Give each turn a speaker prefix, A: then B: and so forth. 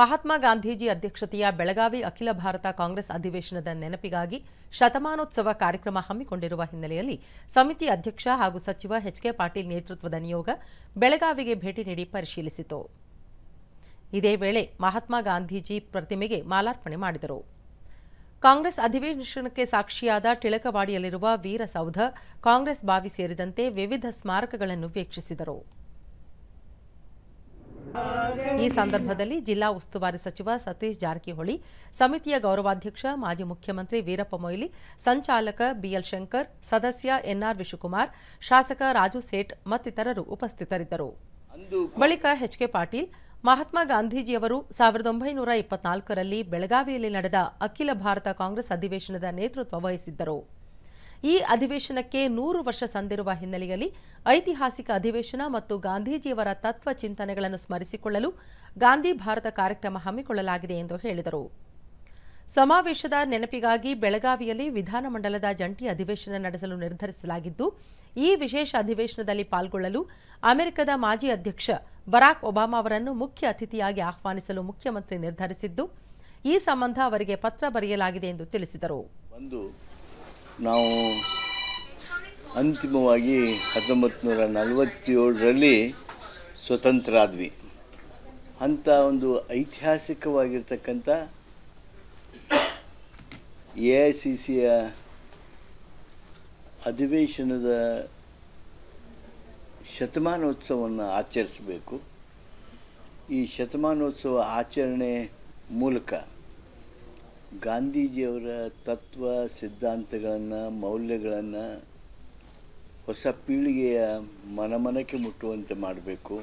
A: ಮಹಾತ್ಮ ಗಾಂಧೀಜಿ ಅಧ್ಯಕ್ಷತೆಯ ಬೆಳಗಾವಿ ಅಖಿಲ ಭಾರತ ಕಾಂಗ್ರೆಸ್ ಅಧಿವೇಶನದ ನೆನಪಿಗಾಗಿ ಶತಮಾನೋತ್ಸವ ಕಾರ್ಯಕ್ರಮ ಹಮ್ಮಿಕೊಂಡಿರುವ ಹಿನ್ನೆಲೆಯಲ್ಲಿ ಸಮಿತಿ ಅಧ್ಯಕ್ಷ ಹಾಗೂ ಸಚಿವ ಎಚ್ ಕೆ ಪಾಟೀಲ್ ನೇತೃತ್ವದ ನಿಯೋಗ ಬೆಳಗಾವಿಗೆ ಭೇಟಿ ನೀಡಿ ಪರಿಶೀಲಿಸಿತು ಇದೇ ವೇಳೆ ಮಹಾತ್ಮ ಗಾಂಧೀಜಿ ಪ್ರತಿಮೆಗೆ ಮಾಲಾರ್ಪಣೆ ಮಾಡಿದರು ಕಾಂಗ್ರೆಸ್ ಅಧಿವೇಶನಕ್ಕೆ ಸಾಕ್ಷಿಯಾದ ಟಿಳಕವಾಡಿಯಲ್ಲಿರುವ ವೀರಸೌಧ ಕಾಂಗ್ರೆಸ್ ಬಾವಿ ಸೇರಿದಂತೆ ವಿವಿಧ ಸ್ಮಾರಕಗಳನ್ನು ವೀಕ್ಷಿಸಿದರು ಈ ಸಂದರ್ಭದಲ್ಲಿ ಜಿಲ್ಲಾ ಉಸ್ತುವಾರಿ ಸಚಿವ ಸತೀಶ್ ಜಾರಕಿಹೊಳಿ ಸಮಿತಿಯ ಗೌರವಾಧ್ಯಕ್ಷ ಮಾಜಿ ಮುಖ್ಯಮಂತ್ರಿ ವೀರಪ್ಪ ಮೊಯ್ಲಿ ಸಂಚಾಲಕ ಬಿಎಲ್ ಶಂಕರ್ ಸದಸ್ಯ ಎನ್ಆರ್ ವಿಶುಕುಮಾರ್ ಶಾಸಕ ರಾಜು ಸೇಠ್ ಮತ್ತಿತರರು ಉಪಸ್ಥಿತರಿದ್ದರು ಬಳಿಕ ಎಚ್ಕೆ ಪಾಟೀಲ್ ಮಹಾತ್ಮ ಗಾಂಧೀಜಿಯವರು ಸಾವಿರದ ಒಂಬೈನೂರ ಇಪ್ಪತ್ನಾಲ್ಕರಲ್ಲಿ ಬೆಳಗಾವಿಯಲ್ಲಿ ನಡೆದ ಅಖಿಲ ಭಾರತ ಕಾಂಗ್ರೆಸ್ ಅಧಿವೇಶನದ ನೇತೃತ್ವ ವಹಿಸಿದ್ದರು ಈ ಅಧಿವೇಶನಕ್ಕೆ ನೂರು ವರ್ಷ ಸಂದಿರುವ ಹಿನ್ನೆಲೆಯಲ್ಲಿ ಐತಿಹಾಸಿಕ ಅಧಿವೇಶನ ಮತ್ತು ಗಾಂಧೀಜಿಯವರ ತತ್ವ ಚಿಂತನೆಗಳನ್ನು ಸ್ಮರಿಸಿಕೊಳ್ಳಲು ಗಾಂಧಿ ಭಾರತ ಕಾರ್ಯಕ್ರಮ ಹಮ್ಮಿಕೊಳ್ಳಲಾಗಿದೆ ಎಂದು ಹೇಳಿದರು ಸಮಾವೇಶದ ನೆನಪಿಗಾಗಿ ಬೆಳಗಾವಿಯಲ್ಲಿ ವಿಧಾನಮಂಡಲದ ಜಂಟಿ ಅಧಿವೇಶನ ನಡೆಸಲು ನಿರ್ಧರಿಸಲಾಗಿದ್ದು ಈ ವಿಶೇಷ ಅಧಿವೇಶನದಲ್ಲಿ ಪಾಲ್ಗೊಳ್ಳಲು ಅಮೆರಿಕದ ಮಾಜಿ ಅಧ್ಯಕ್ಷ ಬರಾಕ್ ಒಬಾಮಾ ಅವರನ್ನು ಮುಖ್ಯ ಅತಿಥಿಯಾಗಿ ಆಹ್ವಾನಿಸಲು ಮುಖ್ಯಮಂತ್ರಿ ನಿರ್ಧರಿಸಿದ್ದು ಈ ಸಂಬಂಧ ಅವರಿಗೆ ಪತ್ರ ಬರೆಯಲಾಗಿದೆ ಎಂದು ತಿಳಿಸಿದರು
B: ನಾವು ಅಂತಿಮವಾಗಿ ಹತ್ತೊಂಬತ್ತು ನೂರ ನಲವತ್ತೇಳರಲ್ಲಿ ಸ್ವತಂತ್ರ ಆದ್ವಿ ಅಂಥ ಒಂದು ಐತಿಹಾಸಿಕವಾಗಿರ್ತಕ್ಕಂಥ ಎ ಐ ಸಿ ಸಿಯ ಅಧಿವೇಶನದ ಶತಮಾನೋತ್ಸವವನ್ನು ಆಚರಿಸಬೇಕು ಈ ಶತಮಾನೋತ್ಸವ ಆಚರಣೆ ಮೂಲಕ ಗಾಂಧೀಜಿಯವರ ತತ್ವ ಸಿದ್ಧಾಂತಗಳನ್ನು ಮೌಲ್ಯಗಳನ್ನು ಹೊಸ ಪೀಳಿಗೆಯ ಮನಮನಕ್ಕೆ ಮುಟ್ಟುವಂತೆ ಮಾಡಬೇಕು